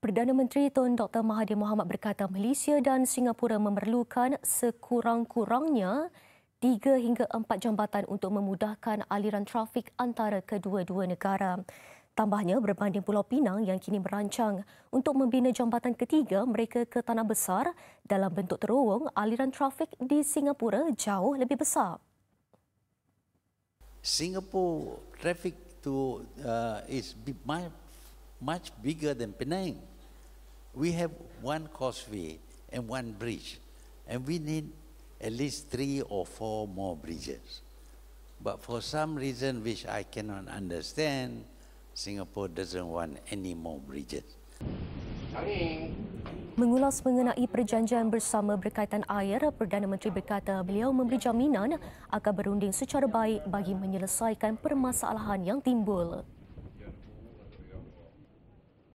Perdana Menteri Tun Dr. Mahathir Mohamad berkata Malaysia dan Singapura memerlukan sekurang-kurangnya tiga hingga empat jambatan untuk memudahkan aliran trafik antara kedua-dua negara. Tambahnya berbanding Pulau Pinang yang kini merancang untuk membina jambatan ketiga mereka ke Tanah Besar dalam bentuk terowong, aliran trafik di Singapura jauh lebih besar. Singapura trafik to uh, is my much bigger than Penang. We have one causeway and one bridge, and we need at least three or four more bridges. But for some reason which I cannot understand, Singapore doesn't want any more bridges. Mengulas mengenai perjanjian bersama berkaitan air, Perdana Menteri berkata beliau memberi jaminan akan berunding secara baik bagi menyelesaikan permasalahan yang timbul.